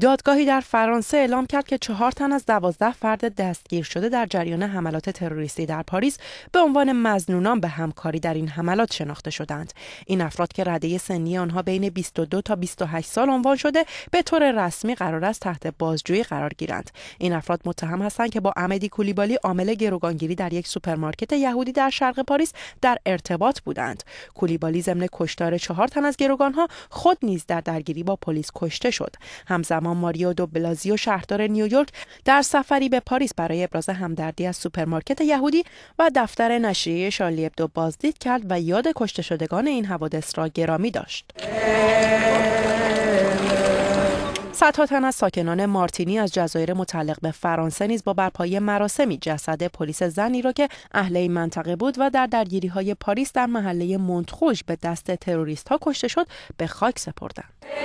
دادگاهی در فرانسه اعلام کرد که چهار تن از دوازده فرد دستگیر شده در جریان حملات تروریستی در پاریس به عنوان مزنونان به همکاری در این حملات شناخته شدند. این افراد که رده سنی آنها بین 22 تا 28 سال عنوان شده به طور رسمی قرار است تحت بازجویی قرار گیرند. این افراد متهم هستند که با امدی کولیبالی عامل گروگانگیری در یک سوپرمارکت یهودی در شرق پاریس در ارتباط بودند. کولیبالی ضمن کشتار چهار تن از گروگانها خود نیز در درگیری با پلیس کشته شد. همزمان ماریو دو بلازیو شهردار نیویورک در سفری به پاریس برای ابراز همدردی از سوپرمارکت یهودی و دفتر نشریه شارلی ابدو بازدید کرد و یاد کشته شدگان این حوادث را گرامی داشت. صدها تن از ساکنان مارتینی از جزایر متعلق به فرانسه نیز با برپایی مراسمی جسد پلیس زنی را که اهل این منطقه بود و در درگیری های پاریس در محله مونتخوش به دست تروریست ها کشته شد به خاک سپردند.